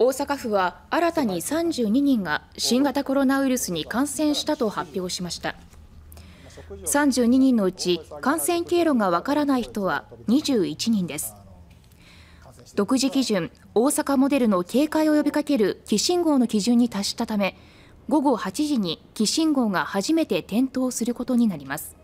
大阪府は新たに32人が新型コロナウイルスに感染したと発表しました32人のうち感染経路がわからない人は21人です独自基準大阪モデルの警戒を呼びかける起信号の基準に達したため午後8時に起信号が初めて点灯することになります